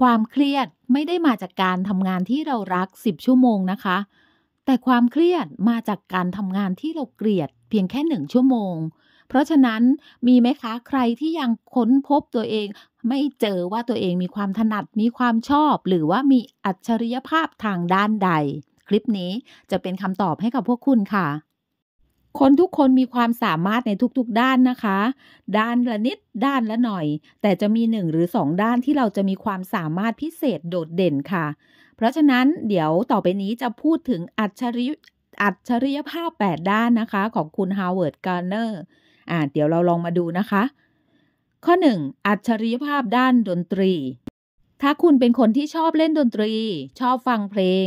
ความเครียดไม่ได้มาจากการทำงานที่เรารัก10 ชั่วโมงนะคะ แต่ความเครียดมาจากการทำงานที่เราเกลียดเพียงแค่หนึ่งชั่วโมง เพราะฉะนั้นมีไหมคะ ใครที่ยังค้นพบตัวเอง ไม่เจอว่าตัวเองมีความถนัดมีความชอบ หรือว่ามีอัจฉริยภาพทางด้านใด คลิปนี้จะเป็นคำตอบให้กับพวกคุณค่ะคนทุกคนมีความสามารถในทุกๆด้านนะคะ ด้านละนิด ด้านละหน่อย แต่จะมีหนึ่งหรือสองด้านที่เราจะมีความสามารถพิเศษโดดเด่นค่ะ เพราะฉะนั้นเดี๋ยวต่อไปนี้จะพูดถึงอัจฉริอัจฉริยภาพ8ด้านนะคะของคุณฮา Howard g a เนอร์ อ่า เดี๋ยวเราลองมาดูนะคะ ข้อ 1. อัจฉริยภาพด้านดนตรี ถ้าคุณเป็นคนที่ชอบเล่นดนตรี ชอบฟังเพลง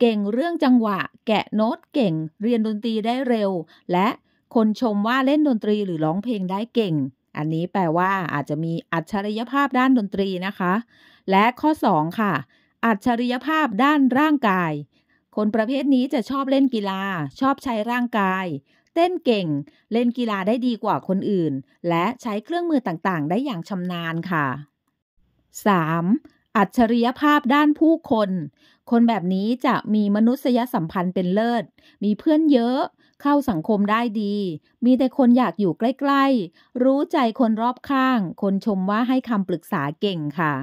เก่งเรื่องจังหวะ แกะโน้ตเก่ง เรียนดนตรีได้เร็ว และคนชมว่าเล่นดนตรีหรือร้องเพลงได้เก่ง อันนี้แปลว่าอาจจะมีอัจฉริยภาพด้านดนตรีนะคะ และข้อ 2 ค่ะอัจฉริยภาพด้านร่างกาย คนประเภทนี้จะชอบเล่นกีฬา ชอบใช้ร่างกาย เต้นเก่ง เล่นกีฬาได้ดีกว่าคนอื่น และใช้เครื่องมือต่างๆ ได้อย่างชำนาญค่ะ 3. อัจฉริยภาพด้านผู้คน คนแบบนี้จะมีมนุษยสัมพันธ์เป็นเลิศ มีเพื่อนเยอะ เข้าสังคมได้ดี มีแต่คนอยากอยู่ใกล้ ๆ รู้ใจคนรอบข้าง คนชมว่าให้คำปรึกษาเก่งค่ะ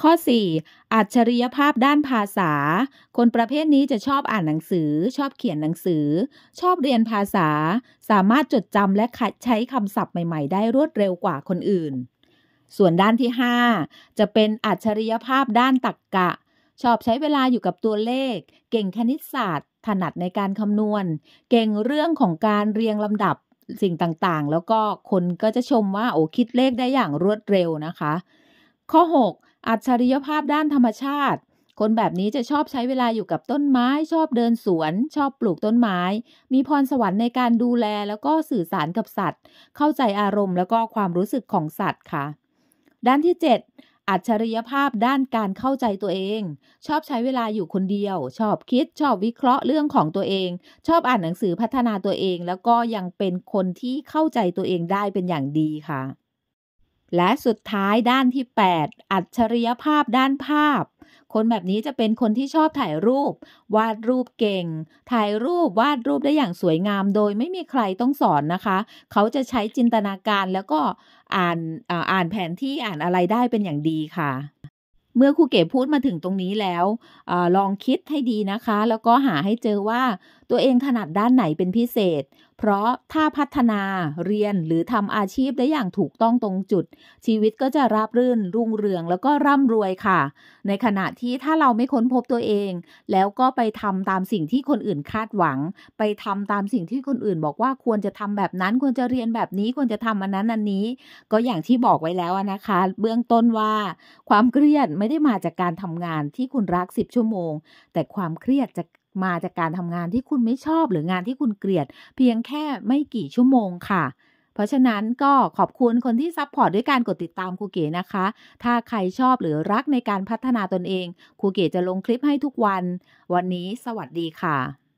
ข้อ 4. อัจฉริยภาพด้านภาษา คนประเภทนี้จะชอบอ่านหนังสือ ชอบเขียนหนังสือ ชอบเรียนภาษา สามารถจดจำและใช้คำศัพท์ใหม่ ๆ ได้รวดเร็วกว่าคนอื่นส่วนด้านที่ 5 จะเป็นอัจฉริยภาพด้านตรรกกะ ชอบใช้เวลาอยู่กับตัวเลข เก่งคณิตศาสตร์ ถนัดในการคำนวณ เก่งเรื่องของการเรียงลำดับสิ่งต่าง ๆ แล้วก็คนก็จะชมว่าโอ้คิดเลขได้อย่างรวดเร็วนะคะ ข้อ 6 อัจฉริยภาพด้านธรรมชาติ คนแบบนี้จะชอบใช้เวลาอยู่กับต้นไม้ ชอบเดินสวน ชอบปลูกต้นไม้ มีพรสวรรค์ในการดูแล แล้วก็สื่อสารกับสัตว์ เข้าใจอารมณ์แล้วก็ความรู้สึกของสัตว์ค่ะด้านที่ 7 อัจฉริยภาพด้านการเข้าใจตัวเอง ชอบใช้เวลาอยู่คนเดียว ชอบคิดชอบวิเคราะห์เรื่องของตัวเอง ชอบอ่านหนังสือพัฒนาตัวเอง แล้วก็ยังเป็นคนที่เข้าใจตัวเองได้เป็นอย่างดีค่ะ และสุดท้ายด้านที่ 8 อัจฉริยภาพ ด้านภาพคนแบบนี้จะเป็นคนที่ชอบถ่ายรูป วาดรูปเก่งถ่ายรูป วาดรูปได้อย่างสวยงามโดยไม่มีใครต้องสอนนะคะ เขาจะใช้จินตนาการแล้วก็อ่านอ่านแผนที่อ่านอะไรได้เป็นอย่างดีค่ะ เมื่อครูเก๋พูดมาถึงตรงนี้แล้วอลองคิดให้ดีนะคะ แล้วก็หาให้เจอว่าตัวเองถนัดด้านไหนเป็นพิเศษเพราะถ้าพัฒนาเรียนหรือทำอาชีพได้อย่างถูกต้องตรงจุด ชีวิตก็จะราบรื่น รุ่งเรืองแล้วก็ร่ำรวยค่ะ ในขณะที่ถ้าเราไม่ค้นพบตัวเอง แล้วก็ไปทำตามสิ่งที่คนอื่นคาดหวัง ไปทำตามสิ่งที่คนอื่น บอกว่าควรจะทำแบบนั้น ควรจะเรียนแบบนี้ควรจะทำอันนั้นอันนี้ ก็อย่างที่บอกไว้แล้วนะคะ เบื้องต้นว่า ความเครียดไม่ได้มาจากการทำงานที่คุณรักสิบชั่วโมง แต่ความเครียดจากมาจากการทำงานที่คุณไม่ชอบหรืองานที่คุณเกลียดเพียงแค่ไม่กี่ชั่วโมงค่ะ เพราะฉะนั้นก็ขอบคุณคนที่ซัพพอร์ตด้วยการกดติดตามครูเก๋นะคะ ถ้าใครชอบหรือรักในการพัฒนาตนเองครูเก๋จะลงคลิปให้ทุกวัน วันนี้สวัสดีค่ะ